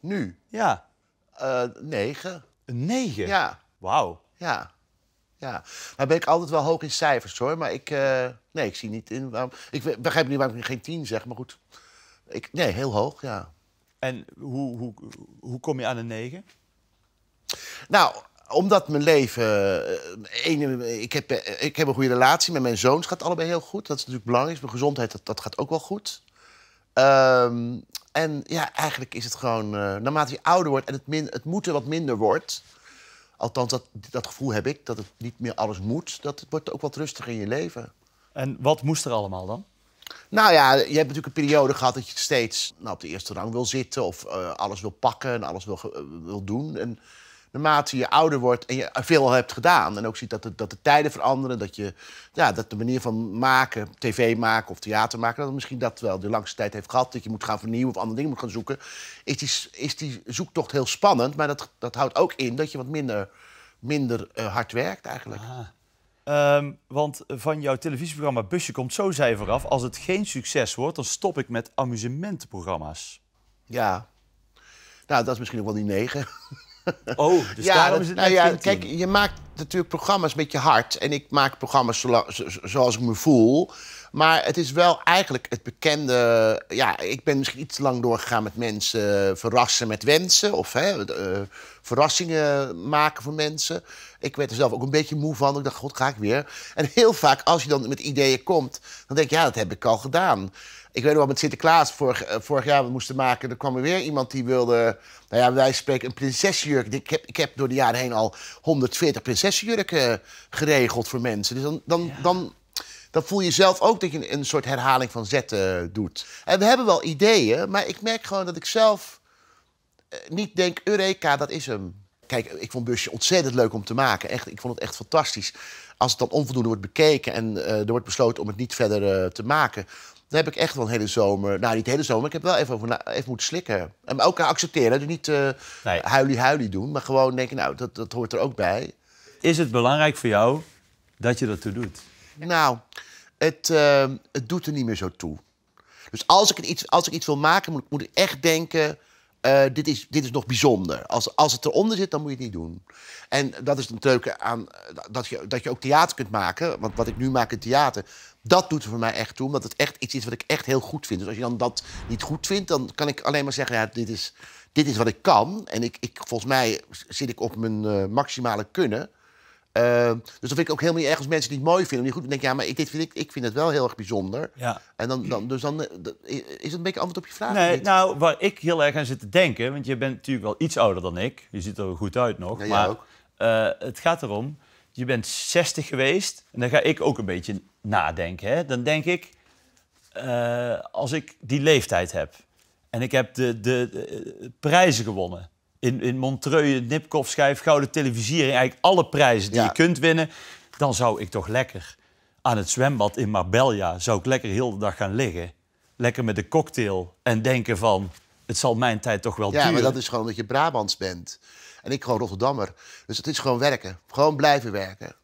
Nu? Ja. Uh, negen. Een negen? Ja. Wauw. Ja. Ja. maar ben ik altijd wel hoog in cijfers hoor, maar ik... Eh, nee, ik zie niet in... Waarom, ik begrijp niet waarom ik geen tien zeg, maar goed. Ik, nee, heel hoog, ja. En hoe, hoe, hoe kom je aan een negen? Nou, omdat mijn leven. Een, eh, ik, heb, ik heb een goede relatie met mijn zoons, gaat allebei heel goed. Dat is natuurlijk belangrijk. Mijn gezondheid dat, gaat ook wel goed. Um, en ja, eigenlijk is het gewoon, eh, naarmate je ouder wordt en het, moet het moeten wat minder wordt. Althans, dat, dat gevoel heb ik, dat het niet meer alles moet. Dat het wordt ook wat rustiger in je leven. En wat moest er allemaal dan? Nou ja, je hebt natuurlijk een periode gehad dat je steeds nou, op de eerste rang wil zitten. Of eh, alles wil pakken en alles wil, wil doen. En naarmate je ouder wordt en je veel al hebt gedaan. En ook ziet dat de, dat de tijden veranderen. Dat, je, ja, dat de manier van maken, tv maken of theater maken... dat misschien dat wel de langste tijd heeft gehad. Dat je moet gaan vernieuwen of andere dingen moet gaan zoeken. Is die, is die zoektocht heel spannend. Maar dat, dat houdt ook in dat je wat minder, minder eh, hard werkt eigenlijk. Ah. Ehm, want van jouw televisieprogramma Busje komt zo zuiver af... als het geen succes wordt, dan stop ik met amusementprogramma's. Ja. Nou, dat is misschien ook wel die negen. Oh, dus ja, daarom is het nou ja, Kijk, je maakt natuurlijk programma's met je hart. En ik maak programma's zoals ik me voel. Maar het is wel eigenlijk het bekende... Ja, ik ben misschien iets lang doorgegaan met mensen verrassen met wensen. Of hè, eh, verrassingen maken voor mensen. Ik werd er zelf ook een beetje moe van. Ik dacht, god, ga ik weer. En heel vaak, als je dan met ideeën komt, dan denk je, ja, dat heb ik al gedaan. Ik weet nog wel, met Sinterklaas vorig, eh, vorig jaar we moesten maken... er kwam er weer iemand die wilde, nou ja, wij spreken een prinsessenjurk. Ik heb, ik heb door de jaren heen al 140 prinsessenjurken eh, geregeld voor mensen. Dus dan, dan, dan, dan voel je zelf ook dat je een, soort herhaling van zetten eh, doet. En we hebben wel ideeën, maar ik merk gewoon dat ik zelf... niet denk, Eureka, dat is hem. Kijk, ik vond Busje ontzettend leuk om te maken. Echt, ik vond het echt fantastisch. Als het dan onvoldoende wordt bekeken en eh, er wordt besloten om het niet verder eh, te maken... dan heb ik echt wel een hele zomer... Nou, niet de hele zomer, ik heb wel even, over even moeten slikken. En ook accepteren, dus niet huilie-huilie eh, doen... maar gewoon denken, nou, dat, dat hoort er ook bij. Is het belangrijk voor jou dat je dat toe doet? Nou, het, het doet er niet meer zo toe. Dus als ik, iets, als ik iets wil maken, moet, moet ik echt denken eh, dit, is, dit is nog bijzonder. Als, als het eronder zit, dan moet je het niet doen. En dat is een leuke aan eh, dat je, dat je ook theater kunt maken. Want wat ik nu maak in theater, dat doet er voor mij echt toe. Omdat het echt iets is wat ik echt heel goed vind. Dus als je dan dat niet goed vindt, dan kan ik alleen maar zeggen: ja, dit is, dit is wat ik kan. En ik, ik, volgens mij zit ik op mijn eh, maximale kunnen. Ehm, dus dat vind ik ook helemaal niet erg als mensen die het mooi vinden. Niet goed, dan denk ik, ja, maar ik, dit vind ik, ik vind het wel heel erg bijzonder. Ja. En dan, dan, dus dan eh, is het een beetje antwoord op je vraag. Nee, nou, waar ik heel erg aan zit te denken, want je bent natuurlijk wel iets ouder dan ik. Je ziet er goed uit nog. Ja, maar ook. Eh, het gaat erom, je bent 60 geweest. En dan ga ik ook een beetje nadenken. Hè? Dan denk ik, eh, als ik die leeftijd heb en ik heb de, de prijzen gewonnen in, in Montreux, Nipkoff schijf, gouden televisiering, eigenlijk alle prijzen die je kunt winnen, dan zou ik toch lekker aan het zwembad in Marbella, zou ik lekker heel de dag gaan liggen, lekker met een cocktail en denken van, het zal mijn tijd toch wel ja, duren. Ja, maar dat is gewoon dat je Brabants bent. En ik gewoon Rotterdammer. Dus het is gewoon werken. Gewoon blijven werken.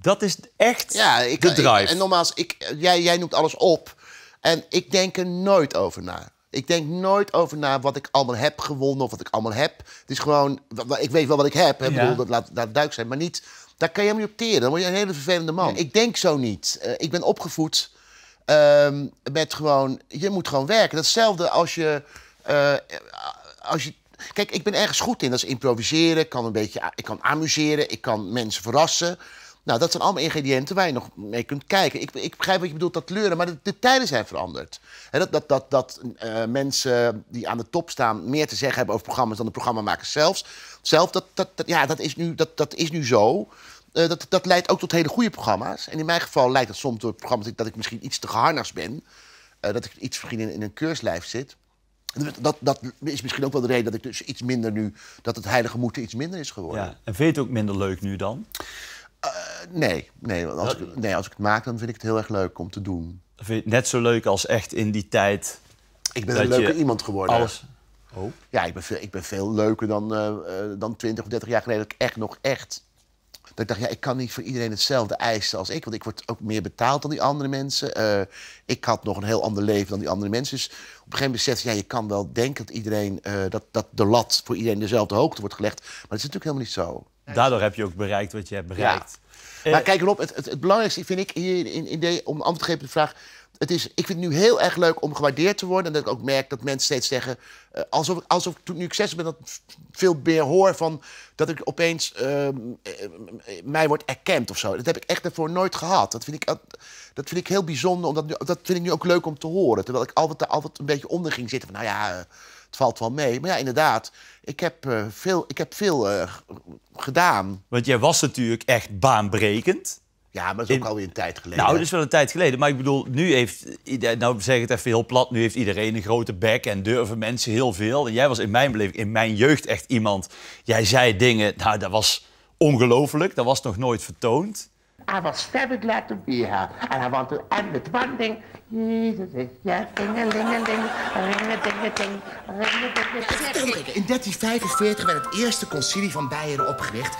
Dat is echt ja, ik, de drive. Ik, en nogmaals, ik, jij, jij noemt alles op. En ik denk er nooit over na. Ik denk nooit over na wat ik allemaal heb gewonnen of wat ik allemaal heb. Het is gewoon, ik weet wel wat ik heb. Hè? bedoel, dat laat, laat duik zijn. Maar niet, daar kan je hem niet op teren. Dan word je een hele vervelende man. Ik denk zo niet. Eh, ik ben opgevoed ehm, met gewoon, je moet gewoon werken. Datzelfde als je, eh, als je Kijk, ik ben ergens goed in. Dat is improviseren. Ik kan een beetje ik kan amuseren. Ik kan mensen verrassen. Nou, dat zijn allemaal ingrediënten waar je nog mee kunt kijken. Ik, ik begrijp wat je bedoelt, dat kleuren, maar de, de tijden zijn veranderd. dat dat, dat, dat eh, mensen die aan de top staan meer te zeggen hebben over programma's dan de programmamakers zelfs. Zelf, dat, dat, dat, ja, dat, is, nu, dat, dat is nu zo. Eh, dat, dat leidt ook tot hele goede programma's. En in mijn geval leidt dat soms door programma's dat ik misschien iets te geharnast ben. Eh, dat ik iets misschien in, een keurslijf zit. Dat, dat, is misschien ook wel de reden dat ik dus iets minder nu, dat het heilige moeten iets minder is geworden. Ja. En vind je het ook minder leuk nu dan? Eh, nee, nee, als, ik, nee, als ik het maak, dan vind ik het heel erg leuk om te doen. Vind je het net zo leuk als echt in die tijd? Ik ben een leuker iemand geworden. Alles. Oh. Ja, ik ben veel, ik ben veel leuker dan, uh, dan 20 of 30 jaar geleden. Dat ik echt nog echt. Dat ik dacht, ja, ik kan niet voor iedereen hetzelfde eisen als ik. Want ik word ook meer betaald dan die andere mensen. ik had nog een heel ander leven dan die andere mensen. Dus op een gegeven moment besef je, ja, je kan wel denken dat iedereen. dat, dat de lat voor iedereen dezelfde hoogte wordt gelegd. Maar dat is natuurlijk helemaal niet zo daardoor heb je ook bereikt wat je hebt bereikt. maar eh, kijk erop, het, het, belangrijkste vind ik hier in, in om antwoord te geven op de vraag het is, ik vind het nu heel erg leuk om gewaardeerd te worden. En dat ik ook merk dat mensen steeds zeggen. Uh, alsof, ik, alsof ik nu ik ben, dat veel meer hoor van. dat ik opeens. Ehm, eh, mij wordt erkend of zo. Dat heb ik echt daarvoor nooit gehad. Dat vind ik, dat, vind ik heel bijzonder. Omdat dat vind ik nu ook leuk om te horen. Terwijl ik altijd, altijd een beetje onder ging zitten. Van, nou ja het valt wel mee. Maar ja, inderdaad, ik heb eh, veel, ik heb veel eh, gedaan. Want jij was natuurlijk echt baanbrekend. Ja, maar dat is ook alweer een tijd geleden. Nou, dat is wel een tijd geleden. Maar ik bedoel, nu heeft... Nou, zeg het even heel plat. Nu heeft iedereen een grote bek en durven mensen heel veel. En jij was in mijn beleving, in mijn jeugd echt iemand... Jij zei dingen, nou, dat was ongelooflijk. Dat was nog nooit vertoond. I was very glad to be here, and I want to end with one thing. Jesus is yes, ding ringelingeling, ding In 1345 werd het eerste concilie van Beieren opgericht.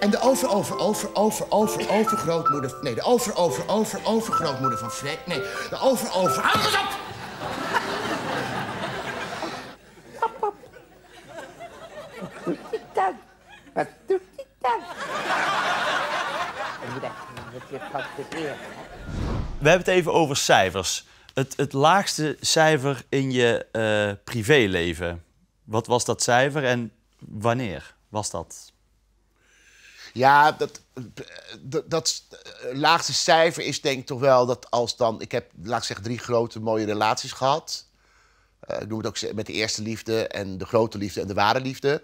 En de over, over, over, over, over, overgrootmoeder... Nee, de over, over, over, overgrootmoeder van Fred. Nee, de over, over... Houd eens op! We hebben het even over cijfers. Het, het laagste cijfer in je eh, privéleven. Wat was dat cijfer en wanneer was dat? Ja, dat, dat, dat, laagste cijfer is denk ik toch wel dat als dan... Ik heb, laat ik zeggen, drie grote mooie relaties gehad. Eh, noem het ook met de eerste liefde en de grote liefde en de ware liefde.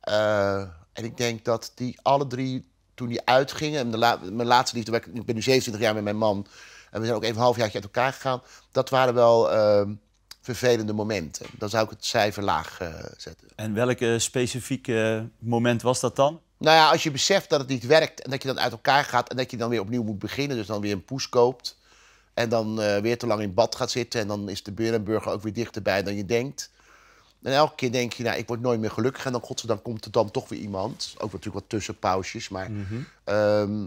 Eh, en ik denk dat die alle drie toen die uitgingen, en mijn laatste liefde, ik ben nu 27 jaar met mijn man. En we zijn ook even een halfjaartje uit elkaar gegaan. Dat waren wel ehm, vervelende momenten. Dan zou ik het cijfer laag eh, zetten. En welk specifieke specifiek moment was dat dan? Nou ja, als je beseft dat het niet werkt en dat je dan uit elkaar gaat en dat je dan weer opnieuw moet beginnen, dus dan weer een poes koopt en dan eh, weer te lang in bad gaat zitten en dan is de beurenburger ook weer dichterbij dan je denkt. En elke keer denk je, nou, ik word nooit meer gelukkig. En dan, godzijdank, komt er dan toch weer iemand. Ook natuurlijk wat tussenpausjes, maar... Mhm. Ehm,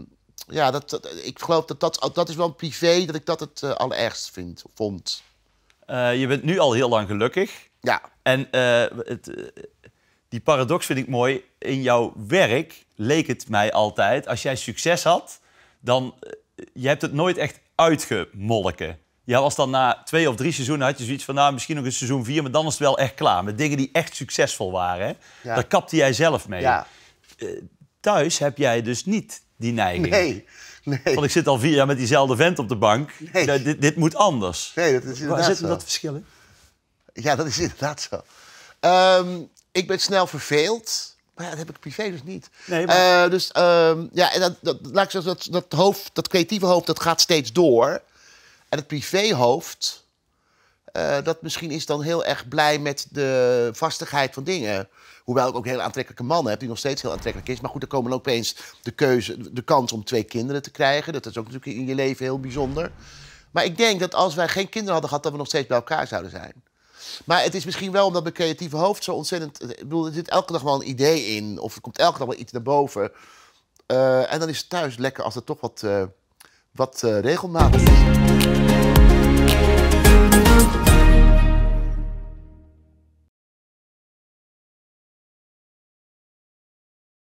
ja, dat, ik geloof dat, dat oh, dat is wel privé dat ik dat het uh, eh, allerergst vind, vond. Eh, je bent nu al heel lang gelukkig. Ja. En eh, het, die paradox vind ik mooi. In jouw werk leek het mij altijd, als jij succes had, dan... je hebt het nooit echt uitgemolken. Jij was dan na twee of drie seizoenen, had je zoiets van, nou, misschien nog een seizoen vier, maar dan is het wel echt klaar. Met dingen die echt succesvol waren, Ja. daar kapte jij zelf mee. Ja. Eh, thuis heb jij dus niet die neiging. Nee, nee. Want ik zit al vier jaar met diezelfde vent op de bank. Nee. dit, dit, moet anders. Nee, dat is inderdaad Waar zit dat verschil in? Ja, dat is inderdaad zo. Ehm, ik ben snel verveeld. Maar ja, dat heb ik privé dus niet. Nee, maar... Eh, dus ehm, ja, en dat, dat, laat ik dat, dat, hoofd, dat creatieve hoofd dat gaat steeds door. En het privéhoofd, eh, dat misschien is dan heel erg blij met de vastigheid van dingen. Hoewel ik ook heel aantrekkelijke mannen heb, die nog steeds heel aantrekkelijk is. Maar goed, er komen ook opeens de, keuze, de kans om twee kinderen te krijgen. Dat is ook natuurlijk in je leven heel bijzonder. Maar ik denk dat als wij geen kinderen hadden gehad, dat we nog steeds bij elkaar zouden zijn. Maar het is misschien wel omdat mijn creatieve hoofd zo ontzettend. Eh, ik bedoel, er zit elke dag wel een idee in. Of er komt elke dag wel iets naar boven. Eh, en dan is het thuis lekker als er toch wat wat eh, regelmatig.